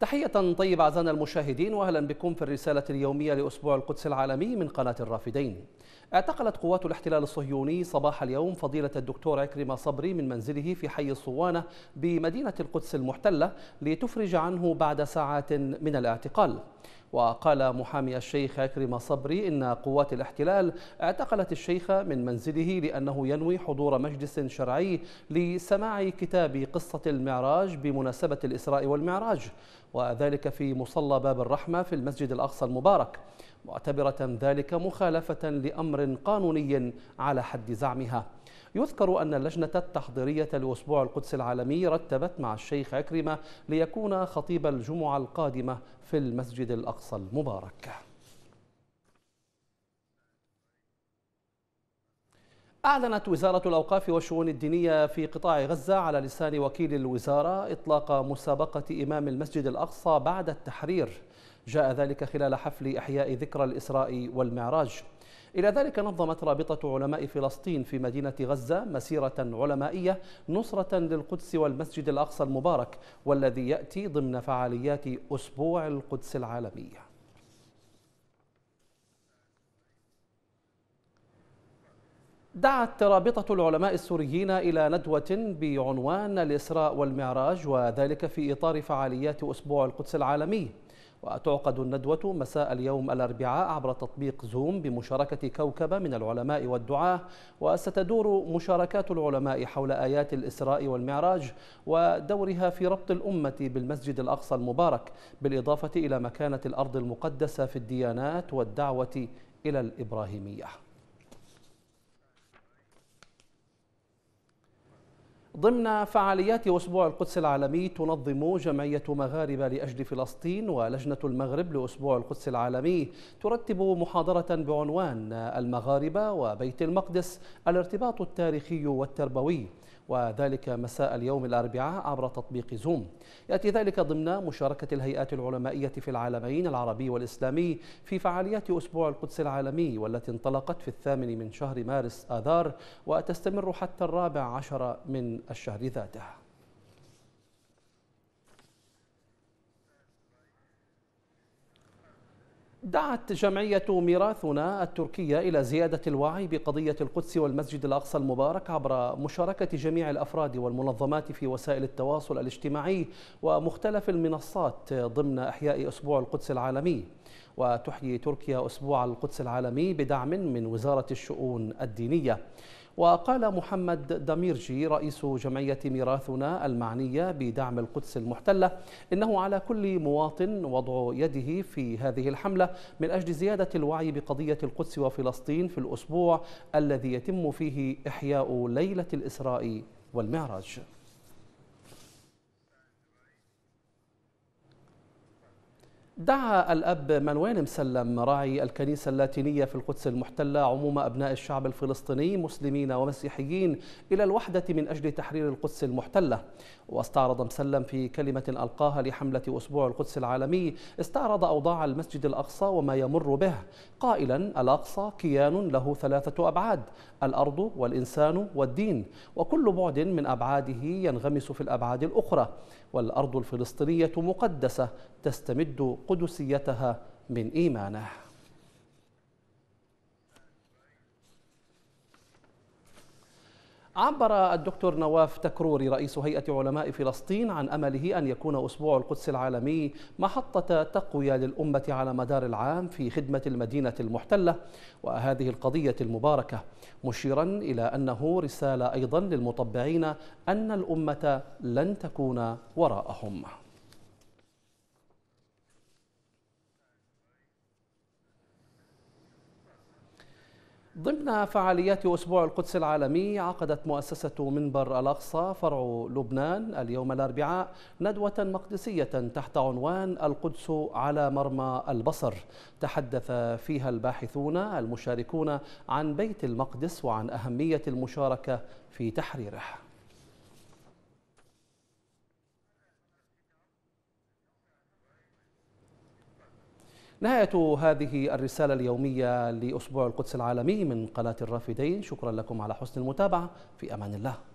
تحية طيبة أعزائنا المشاهدين وأهلا بكم في الرسالة اليومية لأسبوع القدس العالمي من قناة الرافدين. اعتقلت قوات الاحتلال الصهيوني صباح اليوم فضيلة الدكتور عكرمة صبري من منزله في حي الصوانة بمدينة القدس المحتلة لتفرج عنه بعد ساعات من الاعتقال. وقال محامي الشيخ أكرم صبري إن قوات الاحتلال اعتقلت الشيخ من منزله لأنه ينوي حضور مجلس شرعي لسماع كتاب قصة المعراج بمناسبة الإسراء والمعراج وذلك في مصلى باب الرحمة في المسجد الأقصى المبارك معتبرة ذلك مخالفة لأمر قانوني على حد زعمها يذكر أن اللجنة التحضيرية لأسبوع القدس العالمي رتبت مع الشيخ أكرمة ليكون خطيب الجمعة القادمة في المسجد الأقصى المبارك أعلنت وزارة الأوقاف والشؤون الدينية في قطاع غزة على لسان وكيل الوزارة إطلاق مسابقة إمام المسجد الأقصى بعد التحرير جاء ذلك خلال حفل إحياء ذكرى الإسراء والمعراج إلى ذلك نظمت رابطة علماء فلسطين في مدينة غزة مسيرة علمائية نصرة للقدس والمسجد الأقصى المبارك والذي يأتي ضمن فعاليات أسبوع القدس العالمي دعت رابطة العلماء السوريين إلى ندوة بعنوان الإسراء والمعراج وذلك في إطار فعاليات أسبوع القدس العالمي وتعقد الندوة مساء اليوم الأربعاء عبر تطبيق زوم بمشاركة كوكبة من العلماء والدعاة وستدور مشاركات العلماء حول آيات الإسراء والمعراج ودورها في ربط الأمة بالمسجد الأقصى المبارك بالإضافة إلى مكانة الأرض المقدسة في الديانات والدعوة إلى الإبراهيمية ضمن فعاليات أسبوع القدس العالمي تنظم جمعية مغاربة لأجل فلسطين ولجنة المغرب لأسبوع القدس العالمي ترتب محاضرة بعنوان المغاربة وبيت المقدس الارتباط التاريخي والتربوي وذلك مساء اليوم الأربعاء عبر تطبيق زوم يأتي ذلك ضمن مشاركة الهيئات العلمائية في العالمين العربي والإسلامي في فعاليات أسبوع القدس العالمي والتي انطلقت في الثامن من شهر مارس آذار وتستمر حتى الرابع عشر من الشهر ذاته دعت جمعية ميراثنا التركية إلى زيادة الوعي بقضية القدس والمسجد الأقصى المبارك عبر مشاركة جميع الأفراد والمنظمات في وسائل التواصل الاجتماعي ومختلف المنصات ضمن إحياء أسبوع القدس العالمي وتحيي تركيا أسبوع القدس العالمي بدعم من وزارة الشؤون الدينية وقال محمد دميرجي رئيس جمعية ميراثنا المعنية بدعم القدس المحتلة إنه على كل مواطن وضع يده في هذه الحملة من أجل زيادة الوعي بقضية القدس وفلسطين في الأسبوع الذي يتم فيه إحياء ليلة الإسراء والمعراج دعا الأب مانويل مسلم راعي الكنيسة اللاتينية في القدس المحتلة عموم أبناء الشعب الفلسطيني مسلمين ومسيحيين إلى الوحدة من أجل تحرير القدس المحتلة واستعرض مسلم في كلمة ألقاها لحملة أسبوع القدس العالمي استعرض أوضاع المسجد الأقصى وما يمر به قائلا الأقصى كيان له ثلاثة أبعاد الأرض والإنسان والدين وكل بعد من أبعاده ينغمس في الأبعاد الأخرى والأرض الفلسطينية مقدسة تستمد قدسيتها من إيمانه عبر الدكتور نواف تكروري رئيس هيئة علماء فلسطين عن أمله أن يكون أسبوع القدس العالمي محطة تقوية للأمة على مدار العام في خدمة المدينة المحتلة وهذه القضية المباركة مشيرا إلى أنه رسالة أيضا للمطبعين أن الأمة لن تكون وراءهم ضمن فعاليات أسبوع القدس العالمي عقدت مؤسسة منبر الأقصى فرع لبنان اليوم الأربعاء ندوة مقدسية تحت عنوان القدس على مرمى البصر تحدث فيها الباحثون المشاركون عن بيت المقدس وعن أهمية المشاركة في تحريره نهاية هذه الرسالة اليومية لأسبوع القدس العالمي من قناة الرافدين شكرا لكم على حسن المتابعة في أمان الله